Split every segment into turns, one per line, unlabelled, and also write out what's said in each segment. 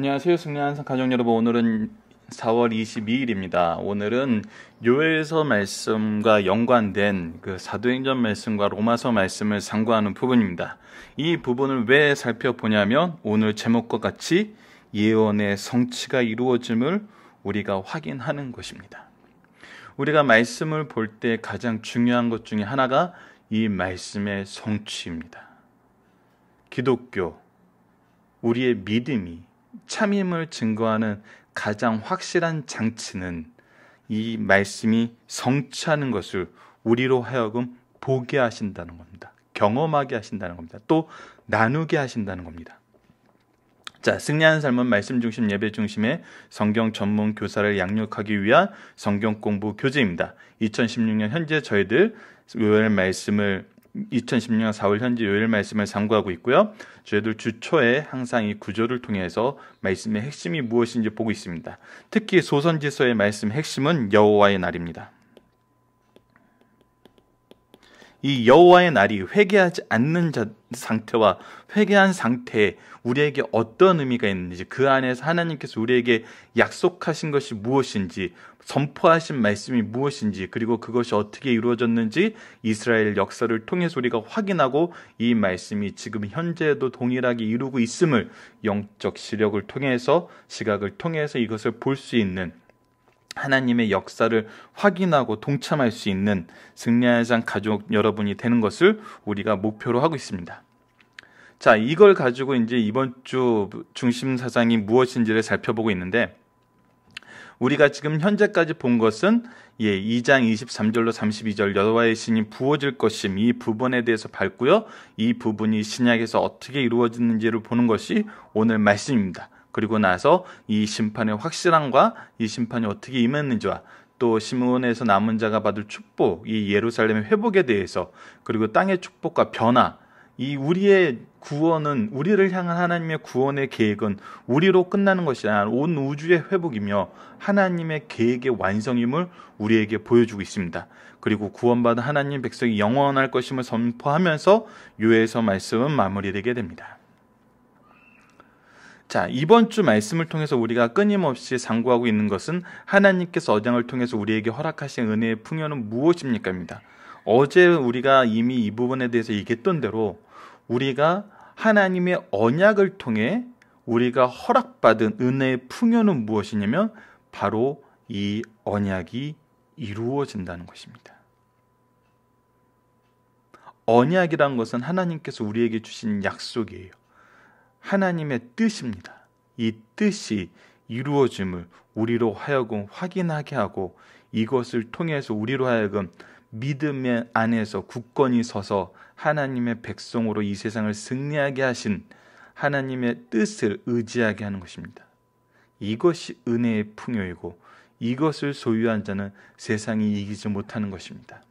안녕하세요. 승리한 가정 여러분. 오늘은 4월 22일입니다. 오늘은 요엘서 말씀과 연관된 그 사도행전 말씀과 로마서 말씀을 상고하는 부분입니다. 이 부분을 왜 살펴보냐면 오늘 제목과 같이 예언의 성취가 이루어짐을 우리가 확인하는 것입니다. 우리가 말씀을 볼 때 가장 중요한 것 중에 하나가 이 말씀의 성취입니다. 기독교, 우리의 믿음이 참임을 증거하는 가장 확실한 장치는 이 말씀이 성취하는 것을 우리로 하여금 보게 하신다는 겁니다. 경험하게 하신다는 겁니다. 또 나누게 하신다는 겁니다. 자, 승리하는 삶은 말씀 중심 예배 중심의 성경 전문 교사를 양육하기 위한 성경 공부 교재입니다. 2016년 현재 저희들 요의 말씀을 2 0 1 0년 4월 현지 요일 말씀을 상고하고 있고요. 저희들 주초에 항상 이 구조를 통해서 말씀의 핵심이 무엇인지 보고 있습니다. 특히 소선지서의 말씀 핵심은 여호와의 날입니다. 이 여호와의 날이 회개하지 않는 자, 상태와 회개한 상태에 우리에게 어떤 의미가 있는지 그 안에서 하나님께서 우리에게 약속하신 것이 무엇인지 선포하신 말씀이 무엇인지 그리고 그것이 어떻게 이루어졌는지 이스라엘 역사를 통해서 우리가 확인하고 이 말씀이 지금 현재에도 동일하게 이루고 있음을 영적 시력을 통해서 시각을 통해서 이것을 볼 수 있는 하나님의 역사를 확인하고 동참할 수 있는 승리의 장 가족 여러분이 되는 것을 우리가 목표로 하고 있습니다. 자, 이걸 가지고 이제 이번 주 중심 사상이 무엇인지를 살펴보고 있는데 우리가 지금 현재까지 본 것은 예, 2장 23절로 32절 여호와의 신이 부어질 것임 이 부분에 대해서 밝고요이 부분이 신약에서 어떻게 이루어졌는지를 보는 것이 오늘 말씀입니다. 그리고 나서 이 심판의 확실함과 이 심판이 어떻게 임했는지와 또 시므온에서 남은 자가 받을 축복, 이 예루살렘의 회복에 대해서 그리고 땅의 축복과 변화, 이 우리의 구원은 우리를 향한 하나님의 구원의 계획은 우리로 끝나는 것이 아니라 온 우주의 회복이며 하나님의 계획의 완성임을 우리에게 보여주고 있습니다. 그리고 구원받은 하나님 백성이 영원할 것임을 선포하면서 요에서 말씀은 마무리되게 됩니다. 자, 이번 주 말씀을 통해서 우리가 끊임없이 상고하고 있는 것은 하나님께서 어장을 통해서 우리에게 허락하신 은혜의 풍요는 무엇입니까입니다. 어제 우리가 이미 이 부분에 대해서 얘기했던 대로 우리가 하나님의 언약을 통해 우리가 허락받은 은혜의 풍요는 무엇이냐면 바로 이 언약이 이루어진다는 것입니다. 언약이란 것은 하나님께서 우리에게 주신 약속이에요. 하나님의 뜻입니다. 이 뜻이 이루어짐을 우리로 하여금 확인하게 하고 이것을 통해서 우리로 하여금 믿음 의 안에서 굳건히 서서 하나님의 백성으로 이 세상을 승리하게 하신 하나님의 뜻을 의지하게 하는 것입니다. 이것이 은혜의 풍요이고 이것을 소유한 자는 세상이 이기지 못하는 것입니다.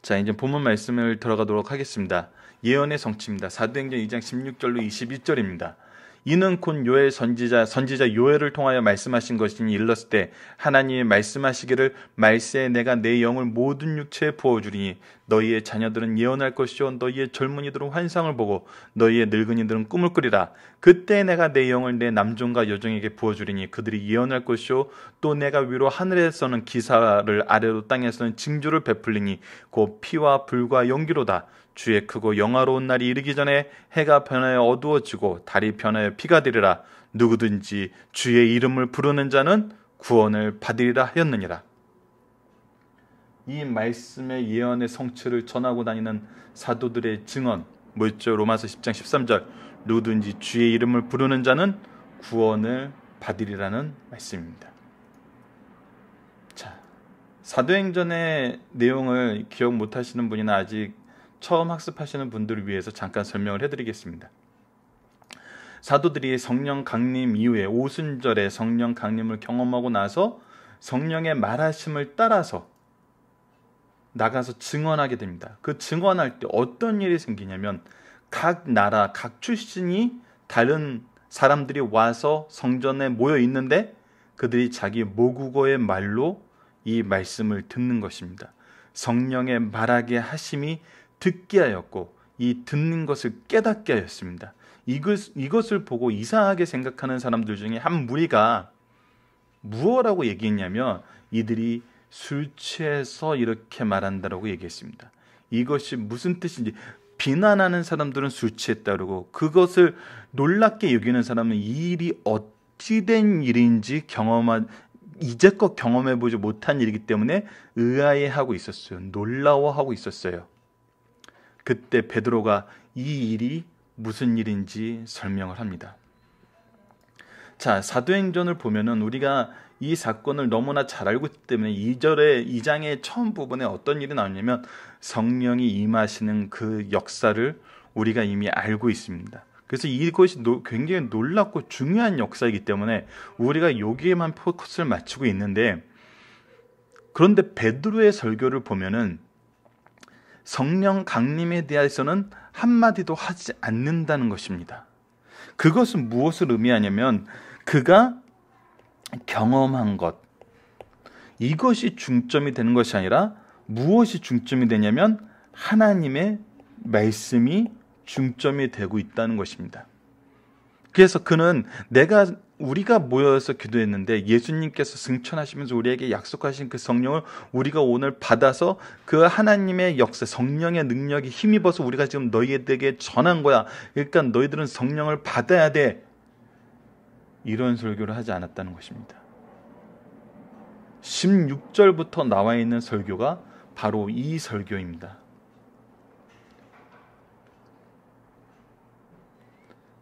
자, 이제 본문 말씀을 들어가도록 하겠습니다. 예언의 성취입니다. 사도행전 2장 16절로 22절입니다. 이는 곧 요엘 선지자 선지자 요엘을 통하여 말씀하신 것이니 일렀을 때 하나님이 말씀하시기를 말세에 내가 내 영을 모든 육체에 부어 주리니 너희의 자녀들은 예언할 것이요 너희의 젊은이들은 환상을 보고 너희의 늙은이들은 꿈을 꾸리라 그때 내가 내 영을 내 남종과 여종에게 부어 주리니 그들이 예언할 것이요 또 내가 위로 하늘에서는 기사를 아래로 땅에서는 징조를 베풀리니 곧 피와 불과 연기로다 주의 크고 영화로운 날이 이르기 전에 해가 변하여 어두워지고 달이 변하여 피가 되리라 누구든지 주의 이름을 부르는 자는 구원을 받으리라 하였느니라. 이 말씀의 예언의 성취를 전하고 다니는 사도들의 증언 물조 로마서 10장 13절 누구든지 주의 이름을 부르는 자는 구원을 받으리라는 말씀입니다. 자, 사도행전의 내용을 기억 못하시는 분이나 아직 처음 학습하시는 분들을 위해서 잠깐 설명을 해드리겠습니다. 사도들이 성령 강림 이후에 오순절에 성령 강림을 경험하고 나서 성령의 말하심을 따라서 나가서 증언하게 됩니다. 그 증언할 때 어떤 일이 생기냐면 각 나라, 각 출신이 다른 사람들이 와서 성전에 모여 있는데 그들이 자기 모국어의 말로 이 말씀을 듣는 것입니다. 성령의 말하게 하심이 듣게 하였고 이 듣는 것을 깨닫게 하였습니다. 이것, 이것을 보고 이상하게 생각하는 사람들 중에 한 무리가 무엇라고 얘기했냐면 이들이 술 취해서 이렇게 말한다라고 얘기했습니다. 이것이 무슨 뜻인지 비난하는 사람들은 술 취했다고 그것을 놀랍게 여기는 사람은 이 일이 어찌된 일인지 경험한 이제껏 경험해 보지 못한 일이기 때문에 의아해하고 있었어요. 놀라워하고 있었어요. 그때 베드로가 이 일이 무슨 일인지 설명을 합니다. 자, 사도행전을 보면은 우리가 이 사건을 너무나 잘 알고 있기 때문에 2절에 2장의 처음 부분에 어떤 일이 나오냐면 성령이 임하시는 그 역사를 우리가 이미 알고 있습니다. 그래서 이것이 노, 굉장히 놀랍고 중요한 역사이기 때문에 우리가 여기에만 포커스를 맞추고 있는데 그런데 베드로의 설교를 보면은 성령 강림에 대해서는 한마디도 하지 않는다는 것입니다. 그것은 무엇을 의미하냐면 그가 경험한 것 이것이 중점이 되는 것이 아니라 무엇이 중점이 되냐면 하나님의 말씀이 중점이 되고 있다는 것입니다. 그래서 그는 내가 우리가 모여서 기도했는데 예수님께서 승천하시면서 우리에게 약속하신 그 성령을 우리가 오늘 받아서 그 하나님의 역사, 성령의 능력이 힘입어서 우리가 지금 너희에게 전한 거야. 그러니까 너희들은 성령을 받아야 돼. 이런 설교를 하지 않았다는 것입니다. 16절부터 나와 있는 설교가 바로 이 설교입니다.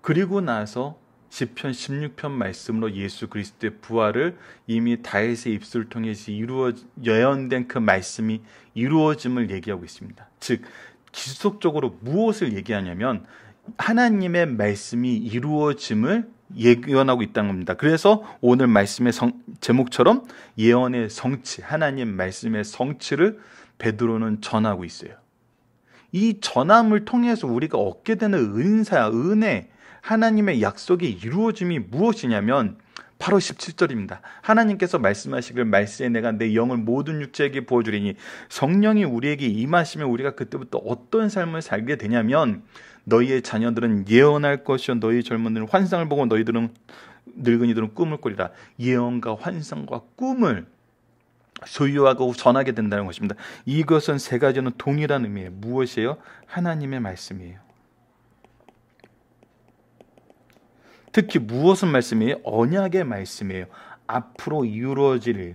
그리고 나서 1 0편 16편 말씀으로 예수 그리스도의 부활을 이미 다윗의 입술을 통해서 이루어 예언된 그 말씀이 이루어짐을 얘기하고 있습니다. 즉 지속적으로 무엇을 얘기하냐면 하나님의 말씀이 이루어짐을 예언하고 있다는 겁니다. 그래서 오늘 말씀의 성, 제목처럼 예언의 성취, 하나님 말씀의 성취를 베드로는 전하고 있어요. 이 전함을 통해서 우리가 얻게 되는 은사, 은혜, 하나님의 약속이 이루어짐이 무엇이냐면 바로 17절입니다. 하나님께서 말씀하시길 말씀에 내가 내 영을 모든 육체에게 부어주리니 성령이 우리에게 임하시면 우리가 그때부터 어떤 삶을 살게 되냐면 너희의 자녀들은 예언할 것이요 너희 젊은 이들은 환상을 보고 너희들은 늙은이들은 꿈을 꾸리라 예언과 환상과 꿈을 소유하고 전하게 된다는 것입니다. 이것은 세 가지는 동일한 의미예요. 무엇이에요? 하나님의 말씀이에요. 특히 무엇은 말씀이에요? 언약의 말씀이에요. 앞으로 이루어질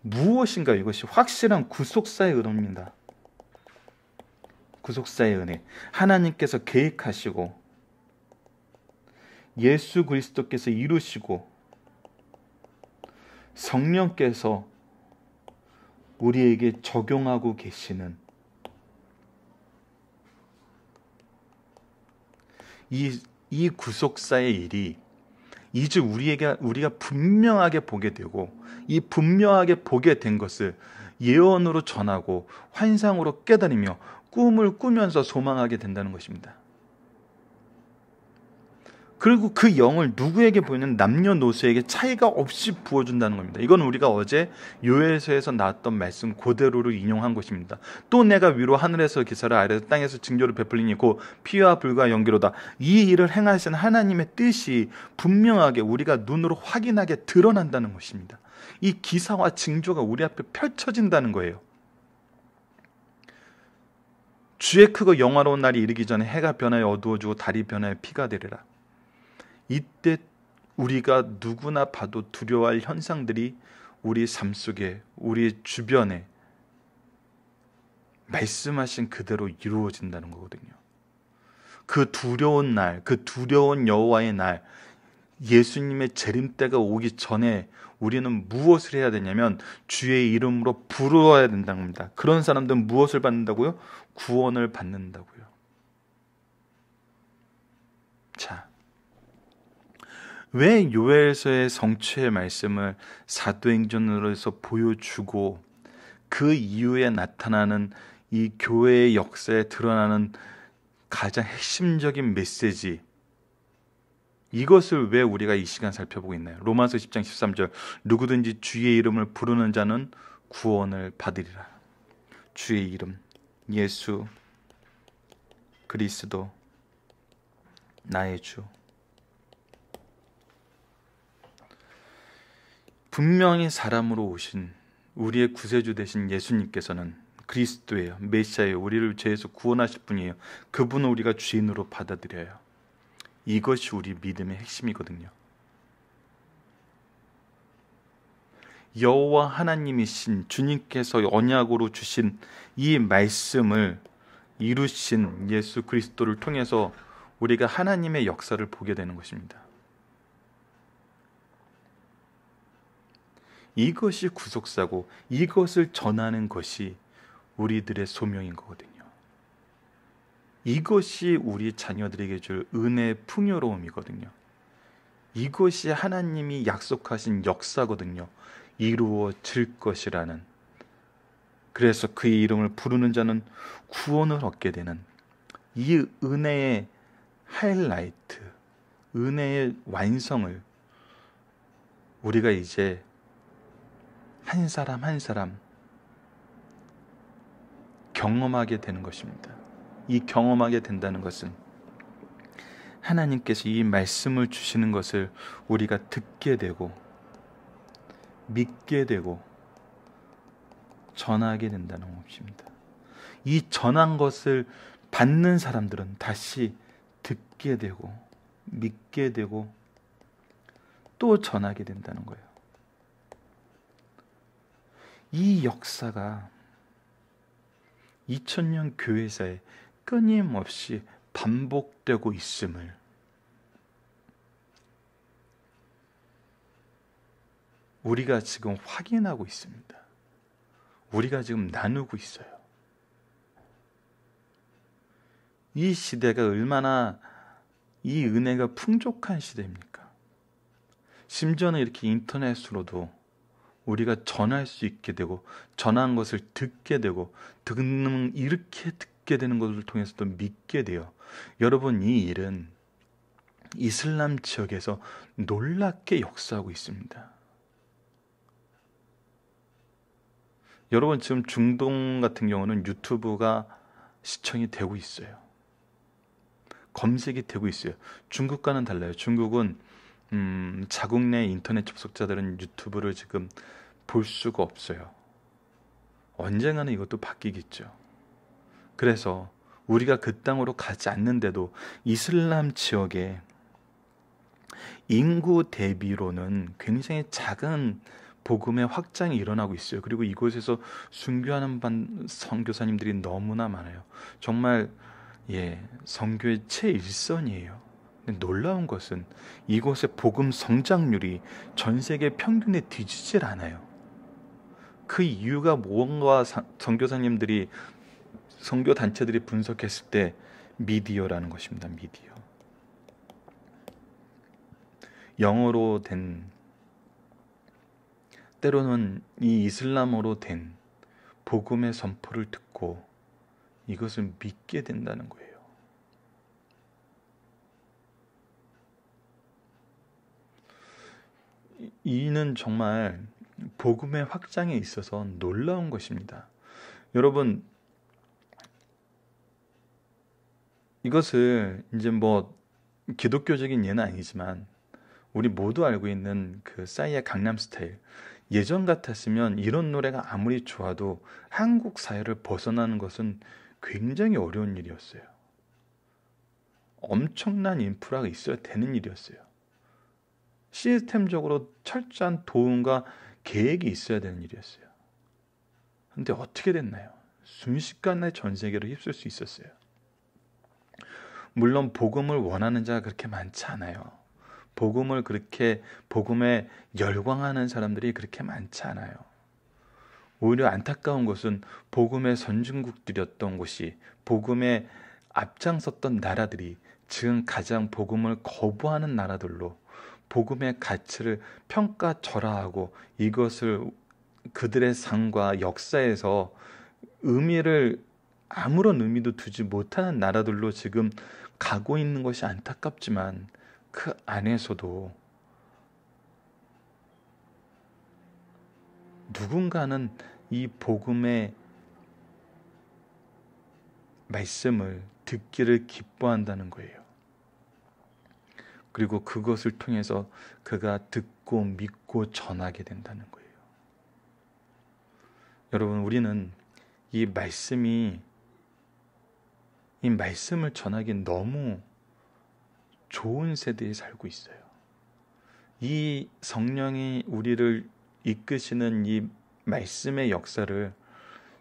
무엇인가 이것이 확실한 구속사의 은혜입니다. 구속사의 은혜. 하나님께서 계획하시고 예수 그리스도께서 이루시고 성령께서 우리에게 적용하고 계시는 이, 이 구속사의 일이 이제 우리에게 우리가 분명하게 보게 되고 이 분명하게 보게 된 것을 예언으로 전하고 환상으로 깨달으며 꿈을 꾸면서 소망하게 된다는 것입니다. 그리고 그 영을 누구에게 보이는 남녀노소에게 차이가 없이 부어준다는 겁니다. 이건 우리가 어제 요에서에서 나왔던 말씀 그대로를 인용한 것입니다. 또 내가 위로 하늘에서 기사를 아래서 땅에서 징조를 베풀리니 고 피와 불과 연기로다. 이 일을 행하신 하나님의 뜻이 분명하게 우리가 눈으로 확인하게 드러난다는 것입니다. 이 기사와 징조가 우리 앞에 펼쳐진다는 거예요. 주의 크고 영화로운 날이 이르기 전에 해가 변하여 어두워지고 달이 변하여 피가 되리라. 이때 우리가 누구나 봐도 두려워할 현상들이 우리 삶 속에, 우리 주변에 말씀하신 그대로 이루어진다는 거거든요. 그 두려운 날, 그 두려운 여호와의 날, 예수님의 재림때가 오기 전에 우리는 무엇을 해야 되냐면 주의 이름으로 부르어야 된다는 겁니다. 그런 사람들은 무엇을 받는다고요? 구원을 받는다고요. 왜 요엘서의 성취의 말씀을 사도행전으로서 해 보여주고 그 이후에 나타나는 이 교회의 역사에 드러나는 가장 핵심적인 메시지 이것을 왜 우리가 이 시간 살펴보고 있나요? 로마서 10장 13절 누구든지 주의 이름을 부르는 자는 구원을 받으리라. 주의 이름 예수 그리스도 나의 주 분명히 사람으로 오신 우리의 구세주 되신 예수님께서는 그리스도예요. 메시아예요. 우리를 죄에서 구원하실 분이에요. 그분을 우리가 주인으로 받아들여요. 이것이 우리 믿음의 핵심이거든요. 여호와 하나님이신 주님께서 언약으로 주신 이 말씀을 이루신 예수 그리스도를 통해서 우리가 하나님의 역사를 보게 되는 것입니다. 이것이 구속사고 이것을 전하는 것이 우리들의 소명인 거거든요. 이것이 우리 자녀들에게 줄 은혜의 풍요로움이거든요. 이것이 하나님이 약속하신 역사거든요. 이루어질 것이라는. 그래서 그의 이름을 부르는 자는 구원을 얻게 되는 이 은혜의 하이라이트, 은혜의 완성을 우리가 이제 한 사람 한 사람 경험하게 되는 것입니다. 이 경험하게 된다는 것은 하나님께서 이 말씀을 주시는 것을 우리가 듣게 되고 믿게 되고 전하게 된다는 것입니다. 이 전한 것을 받는 사람들은 다시 듣게 되고 믿게 되고 또 전하게 된다는 거예요. 이 역사가 2000년 교회사에 끊임없이 반복되고 있음을 우리가 지금 확인하고 있습니다. 우리가 지금 나누고 있어요. 이 시대가 얼마나 이 은혜가 풍족한 시대입니까? 심지어는 이렇게 인터넷으로도 우리가 전할 수 있게 되고 전한 것을 듣게 되고 듣는 이렇게 듣게 되는 것을 통해서 도 믿게 돼요. 여러분 이 일은 이슬람 지역에서 놀랍게 역사하고 있습니다. 여러분 지금 중동 같은 경우는 유튜브가 시청이 되고 있어요. 검색이 되고 있어요. 중국과는 달라요. 중국은 음, 자국 내 인터넷 접속자들은 유튜브를 지금 볼 수가 없어요. 언젠가는 이것도 바뀌겠죠. 그래서 우리가 그 땅으로 가지 않는데도 이슬람 지역에 인구 대비로는 굉장히 작은 복음의 확장이 일어나고 있어요. 그리고 이곳에서 순교하는 반 선교사님들이 너무나 많아요. 정말 예, 선교의 최일선이에요. 놀라운 것은 이곳의 복음 성장률이 전 세계 평균에 뒤지질 않아요. 그 이유가 무언가 선교사님들이 선교 단체들이 분석했을 때 미디어라는 것입니다. 미디어. 영어로 된 때로는 이 이슬람어로 된 복음의 선포를 듣고 이것을 믿게 된다는 거예요. 이는 정말 복음의 확장에 있어서 놀라운 것입니다. 여러분 이것을 이제 뭐 기독교적인 예는 아니지만 우리 모두 알고 있는 그 싸이의 강남 스타일 예전 같았으면 이런 노래가 아무리 좋아도 한국 사회를 벗어나는 것은 굉장히 어려운 일이었어요. 엄청난 인프라가 있어야 되는 일이었어요. 시스템적으로 철저한 도움과 계획이 있어야 되는 일이었어요. 근데 어떻게 됐나요? 순식간에 전 세계로 휩쓸 수 있었어요. 물론 복음을 원하는 자가 그렇게 많지 않아요. 복음을 그렇게 복음에 열광하는 사람들이 그렇게 많지 않아요. 오히려 안타까운 것은 복음의 선진국들이었던 곳이 복음에 앞장섰던 나라들이 지금 가장 복음을 거부하는 나라들로 복음의 가치를 평가절하하고 이것을 그들의 삶과 역사에서 의미를 아무런 의미도 두지 못하는 나라들로 지금 가고 있는 것이 안타깝지만 그 안에서도 누군가는 이 복음의 말씀을 듣기를 기뻐한다는 거예요. 그리고 그것을 통해서 그가 듣고 믿고 전하게 된다는 거예요. 여러분, 우리는 이 말씀이, 이 말씀을 전하기 너무 좋은 세대에 살고 있어요. 이 성령이 우리를 이끄시는 이 말씀의 역사를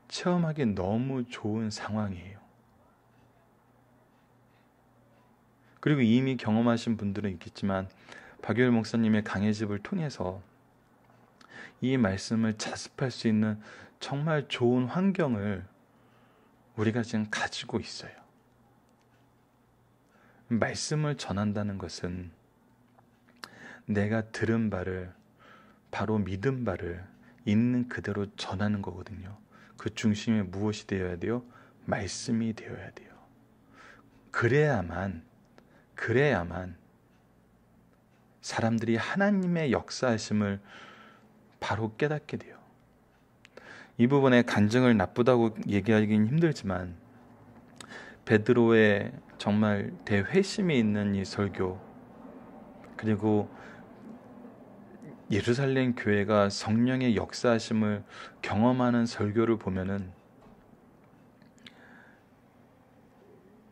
체험하기 너무 좋은 상황이에요. 그리고 이미 경험하신 분들은 있겠지만 박효일 목사님의 강해집을 통해서 이 말씀을 자습할 수 있는 정말 좋은 환경을 우리가 지금 가지고 있어요. 말씀을 전한다는 것은 내가 들은 바를 바로 믿은 바를 있는 그대로 전하는 거거든요. 그 중심에 무엇이 되어야 돼요? 말씀이 되어야 돼요. 그래야만 그래야만 사람들이 하나님의 역사하심을 바로 깨닫게 돼요. 이 부분에 간증을 나쁘다고 얘기하기는 힘들지만 베드로의 정말 대회심이 있는 이 설교 그리고 예루살렘 교회가 성령의 역사하심을 경험하는 설교를 보면은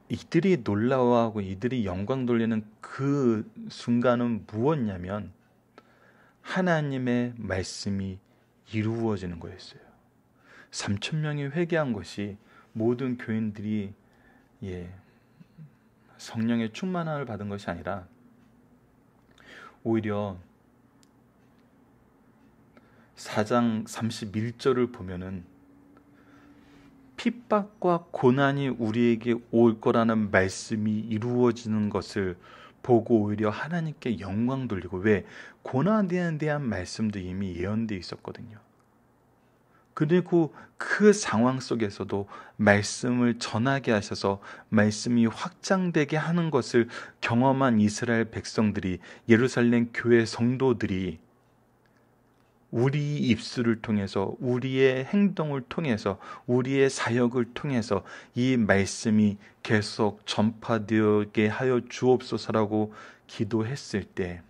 이들이 놀라워하고 이들이 영광 돌리는 그 순간은 무엇냐면 하나님의 말씀이 이루어지는 거였어요. 3천 명이 회개한 것이 모든 교인들이 예, 성령의 충만함을 받은 것이 아니라 오히려 4장 31절을 보면은 핍박과 고난이 우리에게 올 거라는 말씀이 이루어지는 것을 보고 오히려 하나님께 영광 돌리고 왜 고난에 대한 말씀도 이미 예언되어 있었거든요. 그리고 그 상황 속에서도 말씀을 전하게 하셔서 말씀이 확장되게 하는 것을 경험한 이스라엘 백성들이 예루살렘 교회 성도들이 우리 입술을 통해서 우리의 행동을 통해서 우리의 사역을 통해서 이 말씀이 계속 전파되게 하여 주옵소서라고 기도했을 때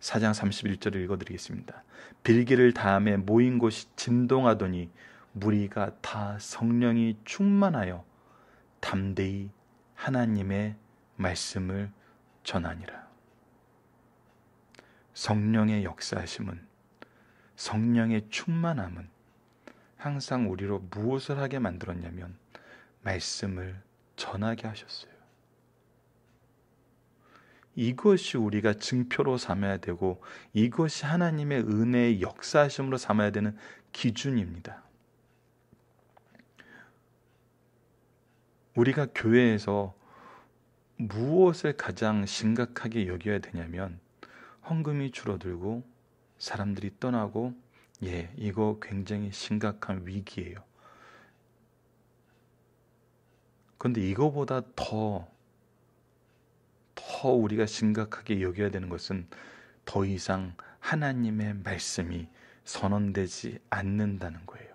4장 31절을 읽어드리겠습니다. 빌기를 다음에 모인 곳이 진동하더니 무리가 다 성령이 충만하여 담대히 하나님의 말씀을 전하니라. 성령의 역사하심은 성령의 충만함은 항상 우리로 무엇을 하게 만들었냐면 말씀을 전하게 하셨어요. 이것이 우리가 증표로 삼아야 되고 이것이 하나님의 은혜의 역사심으로 삼아야 되는 기준입니다. 우리가 교회에서 무엇을 가장 심각하게 여겨야 되냐면 헌금이 줄어들고 사람들이 떠나고 예, 이거 굉장히 심각한 위기예요. 근데 이거보다 더, 더 우리가 심각하게 여겨야 되는 것은 더 이상 하나님의 말씀이 선언되지 않는다는 거예요.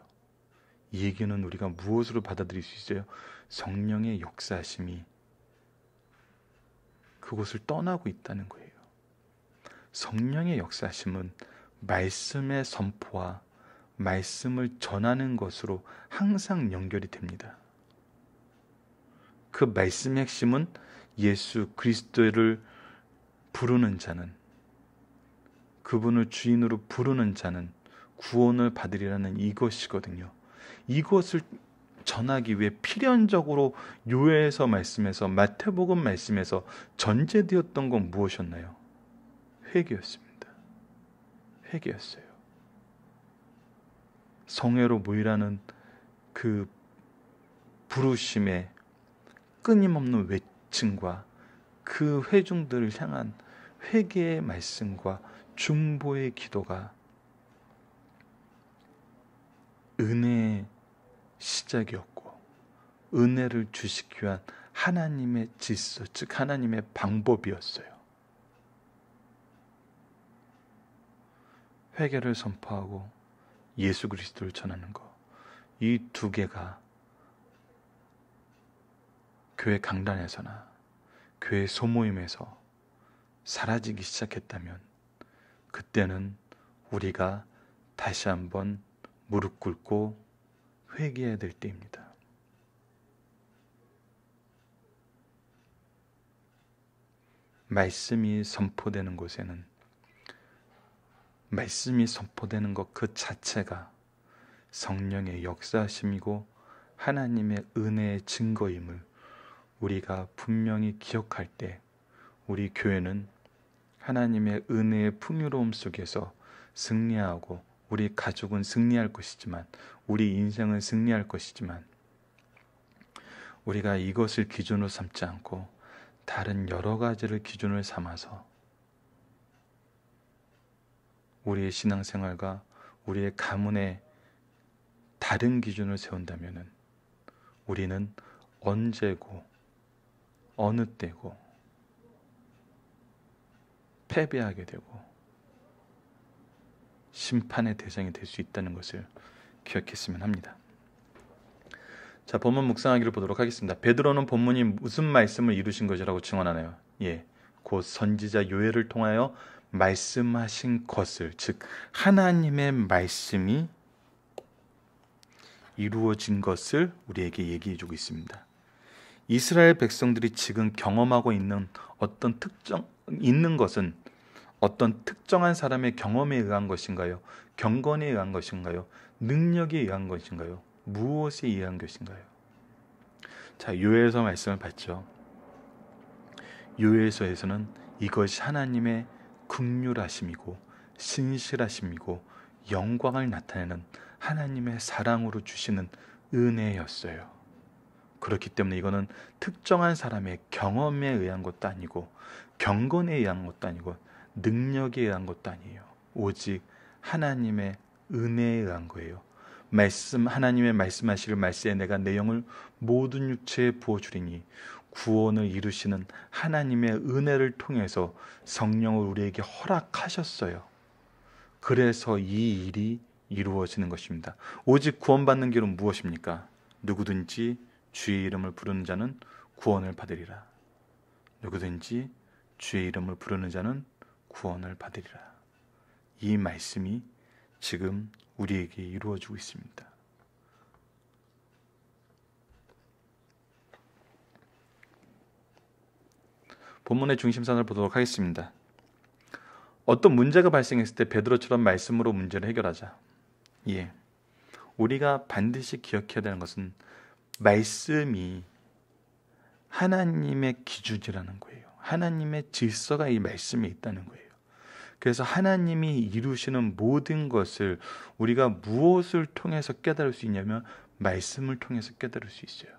이 얘기는 우리가 무엇으로 받아들일 수 있어요? 성령의 역사심이 그곳을 떠나고 있다는 거예요. 성령의 역사심은 말씀의 선포와 말씀을 전하는 것으로 항상 연결이 됩니다. 그 말씀의 핵심은 예수 그리스도를 부르는 자는 그분을 주인으로 부르는 자는 구원을 받으리라는 이것이거든요. 이것을 전하기 위해 필연적으로 요해에서 말씀에서 마태복음 말씀에서 전제되었던 건 무엇이었나요? 회개였습니다. 회개였어요. 성회로 모이라는 그 부르심의 끊임없는 외침과 그 회중들을 향한 회개의 말씀과 중보의 기도가 은혜의 시작이었고 은혜를 주시기 위한 하나님의 질서 즉 하나님의 방법이었어요. 회개를 선포하고 예수 그리스도를 전하는 것. 이 두 개가 교회 강단에서나 교회 소모임에서 사라지기 시작했다면 그때는 우리가 다시 한번 무릎 꿇고 회개해야 될 때입니다. 말씀이 선포되는 곳에는 말씀이 선포되는 것 그 자체가 성령의 역사심이고 하나님의 은혜의 증거임을 우리가 분명히 기억할 때 우리 교회는 하나님의 은혜의 풍요로움 속에서 승리하고 우리 가족은 승리할 것이지만 우리 인생은 승리할 것이지만 우리가 이것을 기준으로 삼지 않고 다른 여러 가지를 기준을 삼아서 우리의 신앙생활과 우리의 가문에 다른 기준을 세운다면 우리는 언제고 어느 때고 패배하게 되고 심판의 대상이 될 수 있다는 것을 기억했으면 합니다. 자, 본문 묵상하기를 보도록 하겠습니다. 베드로는 본문이 무슨 말씀을 이루신 것이라고 증언하나요? 예, 곧 선지자 요엘을 통하여 말씀하신 것을 즉 하나님의 말씀이 이루어진 것을 우리에게 얘기해 주고 있습니다. 이스라엘 백성들이 지금 경험하고 있는 어떤 특정 있는 것은 어떤 특정한 사람의 경험에 의한 것인가요? 경건에 의한 것인가요? 능력에 의한 것인가요? 무엇에 의한 것인가요? 자, 요엘서 말씀을 봤죠. 요엘서에서는 이것이 하나님의 극률하심이고 신실하심이고 영광을 나타내는 하나님의 사랑으로 주시는 은혜였어요. 그렇기 때문에 이거는 특정한 사람의 경험에 의한 것도 아니고 경건에 의한 것도 아니고 능력에 의한 것도 아니에요. 오직 하나님의 은혜에 의한 거예요. 말씀 하나님의 말씀하시길 말씀에 내가 내 영을 모든 육체에 부어 주리니 구원을 이루시는 하나님의 은혜를 통해서 성령을 우리에게 허락하셨어요. 그래서 이 일이 이루어지는 것입니다. 오직 구원받는 길은 무엇입니까? 누구든지 주의 이름을 부르는 자는 구원을 받으리라. 누구든지 주의 이름을 부르는 자는 구원을 받으리라. 이 말씀이 지금 우리에게 이루어지고 있습니다. 본문의 중심선을 보도록 하겠습니다. 어떤 문제가 발생했을 때 베드로처럼 말씀으로 문제를 해결하자. 예. 우리가 반드시 기억해야 되는 것은 말씀이 하나님의 기준이라는 거예요. 하나님의 질서가 이 말씀에 있다는 거예요. 그래서 하나님이 이루시는 모든 것을 우리가 무엇을 통해서 깨달을 수 있냐면 말씀을 통해서 깨달을 수 있어요.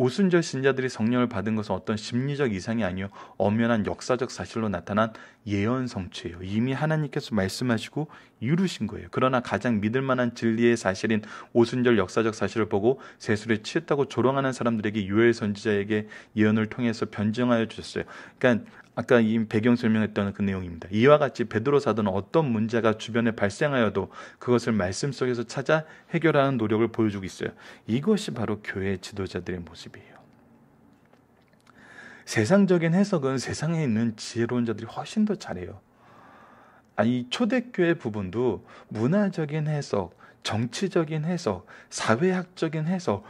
오순절 신자들이 성령을 받은 것은 어떤 심리적 이상이 아니요 엄연한 역사적 사실로 나타난 예언 성취예요. 이미 하나님께서 말씀하시고 이루신 거예요. 그러나 가장 믿을 만한 진리의 사실인 오순절 역사적 사실을 보고 세술에 취했다고 조롱하는 사람들에게 유엘 선지자에게 예언을 통해서 변증하여 주셨어요. 그러니까 아까 이 배경 설명했던 그 내용입니다. 이와 같이 베드로 사도는 어떤 문제가 주변에 발생하여도 그것을 말씀 속에서 찾아 해결하는 노력을 보여주고 있어요. 이것이 바로 교회 지도자들의 모습이에요. 세상적인 해석은 세상에 있는 지혜로운자들이 훨씬 더 잘해요. 아니 초대교회 부분도 문화적인 해석, 정치적인 해석, 사회학적인 해석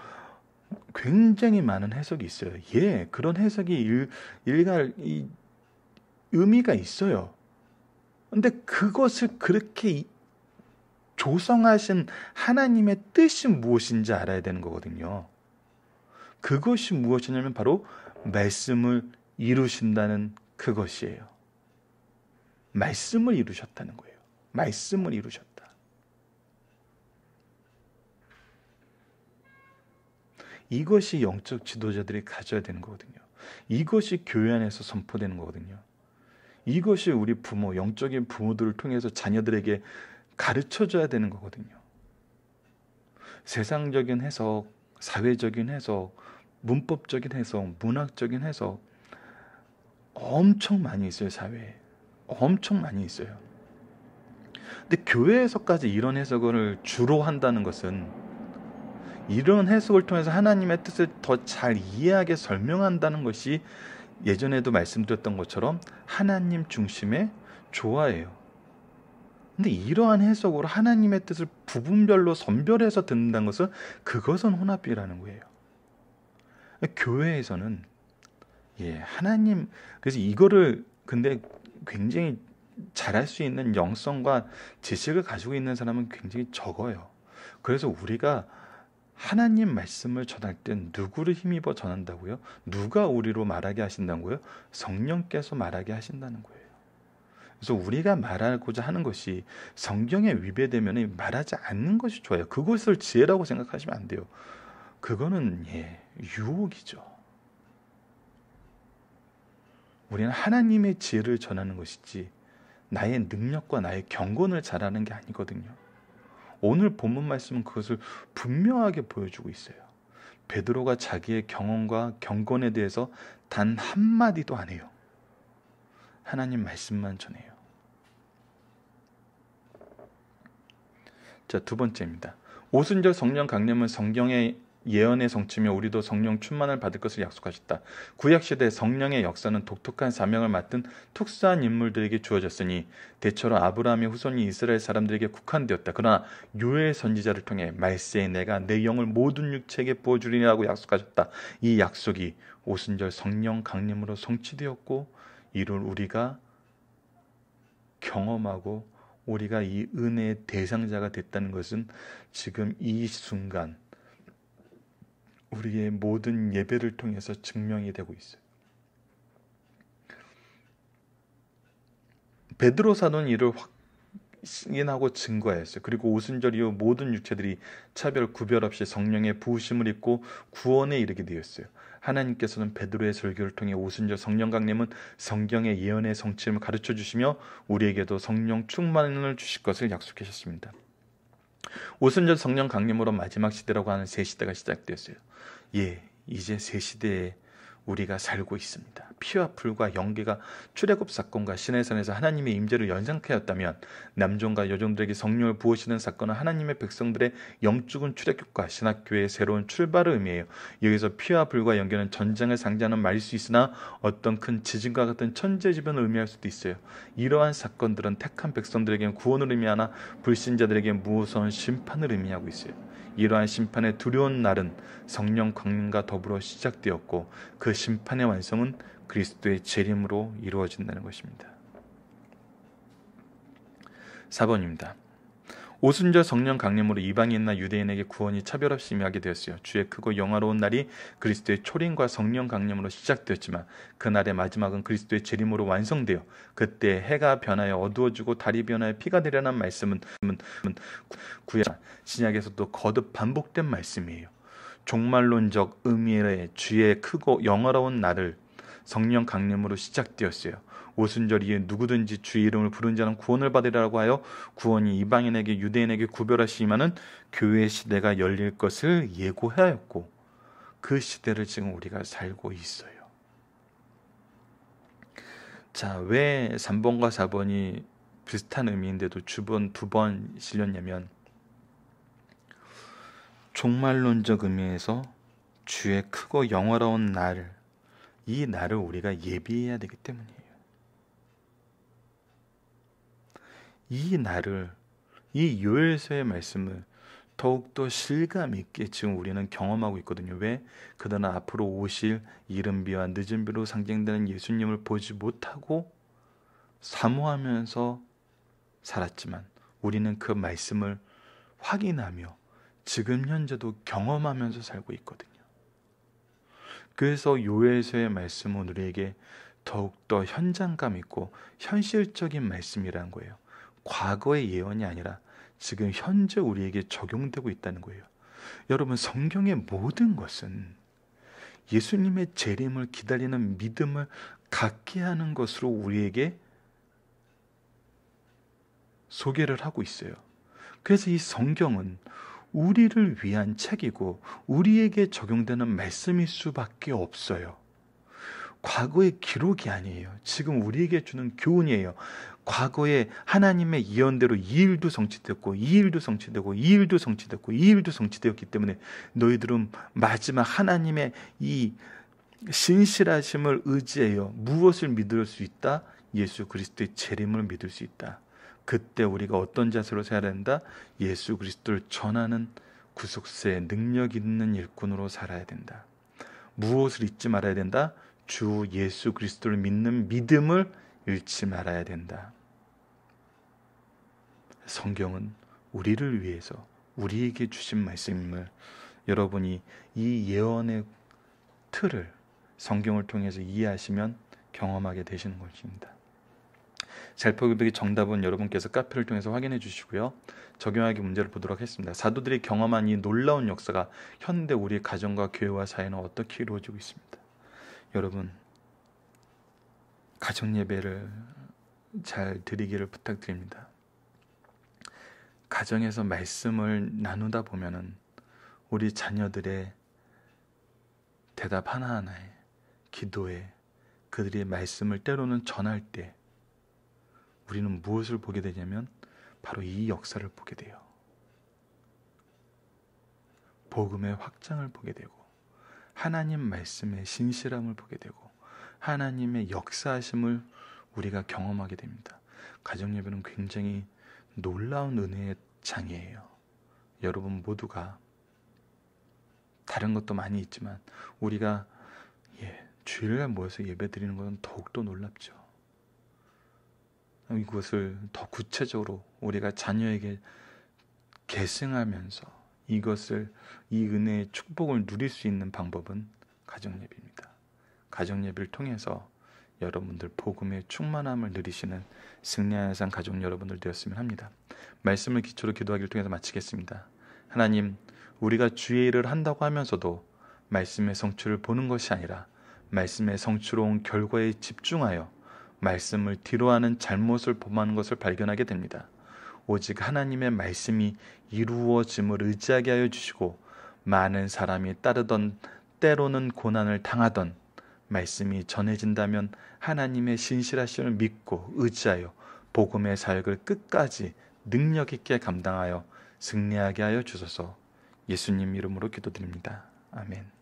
굉장히 많은 해석이 있어요. 예, 그런 해석이 일, 일갈 이 의미가 있어요. 근데 그것을 그렇게 조성하신 하나님의 뜻이 무엇인지 알아야 되는 거거든요. 그것이 무엇이냐면 바로 말씀을 이루신다는 그것이에요. 말씀을 이루셨다는 거예요. 말씀을 이루셨다. 이것이 영적 지도자들이 가져야 되는 거거든요. 이것이 교회 안에서 선포되는 거거든요. 이것이 우리 부모, 영적인 부모들을 통해서 자녀들에게 가르쳐줘야 되는 거거든요. 세상적인 해석, 사회적인 해석, 문법적인 해석, 문학적인 해석 엄청 많이 있어요, 사회에. 엄청 많이 있어요. 근데 교회에서까지 이런 해석을 주로 한다는 것은 이런 해석을 통해서 하나님의 뜻을 더 잘 이해하게 설명한다는 것이 예전에도 말씀드렸던 것처럼 하나님 중심의 조화예요. 근데 이러한 해석으로 하나님의 뜻을 부분별로 선별해서 듣는다는 것은 그것은 혼합비라는 거예요. 교회에서는 예, 하나님 그래서 이거를 근데 굉장히 잘할 수 있는 영성과 지식을 가지고 있는 사람은 굉장히 적어요. 그래서 우리가 하나님 말씀을 전할 땐 누구를 힘입어 전한다고요? 누가 우리로 말하게 하신다고요? 성령께서 말하게 하신다는 거예요. 그래서 우리가 말하고자 하는 것이 성경에 위배되면 말하지 않는 것이 좋아요. 그것을 지혜라고 생각하시면 안 돼요. 그거는 예, 유혹이죠. 우리는 하나님의 지혜를 전하는 것이지 나의 능력과 나의 경건을 잘하는 게 아니거든요. 오늘 본문 말씀은 그것을 분명하게 보여주고 있어요. 베드로가 자기의 경험과 경건에 대해서 단 한마디도 안 해요. 하나님 말씀만 전해요. 자, 두 번째입니다. 오순절 성령 강림은 성경의 예언의 성취며 우리도 성령 충만을 받을 것을 약속하셨다. 구약 시대 성령의 역사는 독특한 사명을 맡은 특수한 인물들에게 주어졌으니 대체로 아브라함의 후손이 이스라엘 사람들에게 국한되었다. 그러나 요엘 선지자를 통해 말세에 내가 내 영을 모든 육체에게 부어 주리라고 약속하셨다. 이 약속이 오순절 성령 강림으로 성취되었고 이를 우리가 경험하고 우리가 이 은혜의 대상자가 됐다는 것은 지금 이 순간 우리의 모든 예배를 통해서 증명이 되고 있어요. 베드로 사는 이를 확인하고 증거하였어요 그리고 오순절 이후 모든 육체들이 차별 구별 없이 성령의 부으심을 입고 구원에 이르게 되었어요. 하나님께서는 베드로의 설교를 통해 오순절 성령 강림은 성경의 예언의 성취임을 가르쳐 주시며 우리에게도 성령 충만을 주실 것을 약속하셨습니다. 오순절 성령 강림으로 마지막 시대라고 하는 새 시대가 시작되었어요. 예, 이제 새 시대에 우리가 살고 있습니다. 피와 불과 연계가 출애굽 사건과 신해산에서 하나님의 임재를 연상케 였다면 남종과 여종들에게 성령을 부으시는 사건은 하나님의 백성들의 영적은 출애굽과 신학교의 새로운 출발을 의미해요. 여기서 피와 불과 연계는 전쟁을 상징하는 말일 수 있으나 어떤 큰 지진과 같은 천재지변을 의미할 수도 있어요. 이러한 사건들은 택한 백성들에게는 구원을 의미하나 불신자들에게는 무서운 심판을 의미하고 있어요. 이러한 심판의 두려운 날은 성령 강림과 더불어 시작되었고 그 심판의 완성은 그리스도의 재림으로 이루어진다는 것입니다. 4번입니다. 오순절 성령 강림으로 이방인이나 유대인에게 구원이 차별 없이 임하게 되었어요. 주의 크고 영화로운 날이 그리스도의 초림과 성령 강림으로 시작되었지만 그날의 마지막은 그리스도의 재림으로 완성되어 그때 해가 변하여 어두워지고 달이 변하여 피가 되려는 말씀은 구약 신약에서도 거듭 반복된 말씀이에요. 종말론적 의미의 주의 크고 영화로운 날을 성령 강림으로 시작되었어요. 오순절 이에 누구든지 주 이름을 부른 자는 구원을 받으리라고 하여 구원이 이방인에게 유대인에게 구별하시기만은 교회 시대가 열릴 것을 예고하였고 그 시대를 지금 우리가 살고 있어요. 자, 왜 3번과 4번이 비슷한 의미인데도 주번 두 번 실렸냐면 종말론적 의미에서 주의 크고 영어로운 날, 이 날을 우리가 예비해야 되기 때문이에요. 이 날을 이 요엘서의 말씀을 더욱더 실감 있게 지금 우리는 경험하고 있거든요. 왜? 그러나 앞으로 오실 이른 비와 늦은 비로 상징되는 예수님을 보지 못하고 사모하면서 살았지만 우리는 그 말씀을 확인하며 지금 현재도 경험하면서 살고 있거든요. 그래서 요엘서의 말씀은 우리에게 더욱더 현장감 있고 현실적인 말씀이라는 거예요. 과거의 예언이 아니라 지금 현재 우리에게 적용되고 있다는 거예요. 여러분 성경의 모든 것은 예수님의 재림을 기다리는 믿음을 갖게 하는 것으로 우리에게 소개를 하고 있어요. 그래서 이 성경은 우리를 위한 책이고 우리에게 적용되는 말씀일 수밖에 없어요. 과거의 기록이 아니에요. 지금 우리에게 주는 교훈이에요. 과거에 하나님의 예언대로 이 일도 성취됐고 이 일도 성취되고 이 일도 성취되었고이 일도 성취되었기 때문에 너희들은 마지막 하나님의 이 신실하심을 의지해요. 무엇을 믿을 수 있다? 예수 그리스도의 재림을 믿을 수 있다. 그때 우리가 어떤 자세로 살아야 된다? 예수 그리스도를 전하는 구속세 능력 있는 일꾼으로 살아야 된다. 무엇을 잊지 말아야 된다? 주 예수 그리스도를 믿는 믿음을 잃지 말아야 된다. 성경은 우리를 위해서 우리에게 주신 말씀임을 여러분이 이 예언의 틀을 성경을 통해서 이해하시면 경험하게 되시는 것입니다. 살펴보기 정답은 여러분께서 카페를 통해서 확인해 주시고요. 적용하기 문제를 보도록 하겠습니다. 사도들이 경험한 이 놀라운 역사가 현대 우리 가정과 교회와 사회는 어떻게 이루어지고 있습니다. 여러분 가정 예배를 잘 드리기를 부탁드립니다. 가정에서 말씀을 나누다 보면은 우리 자녀들의 대답 하나하나에 기도에 그들이 말씀을 때로는 전할 때 우리는 무엇을 보게 되냐면 바로 이 역사를 보게 돼요. 복음의 확장을 보게 되고 하나님 말씀의 신실함을 보게 되고 하나님의 역사하심을 우리가 경험하게 됩니다. 가정 예배는 굉장히 놀라운 은혜의 장이에요. 여러분 모두가 다른 것도 많이 있지만 우리가 예, 주일날 모여서 예배드리는 것은 더욱더 놀랍죠. 이것을 더 구체적으로 우리가 자녀에게 계승하면서 이것을 이 은혜의 축복을 누릴 수 있는 방법은 가정예배입니다. 가정예배를 통해서 여러분들 복음의 충만함을 누리시는 승리의 하상 가족 여러분들 되었으면 합니다. 말씀을 기초로 기도하기를 통해서 마치겠습니다. 하나님, 우리가 주의 일을 한다고 하면서도 말씀의 성취를 보는 것이 아니라 말씀의 성취로운 결과에 집중하여 말씀을 뒤로하는 잘못을 범하는 것을 발견하게 됩니다. 오직 하나님의 말씀이 이루어짐을 의지하게 하여 주시고 많은 사람이 따르던 때로는 고난을 당하던 말씀이 전해진다면 하나님의 신실하심을 믿고 의지하여 복음의 사역을 끝까지 능력 있게 감당하여 승리하게 하여 주소서. 예수님 이름으로 기도드립니다. 아멘.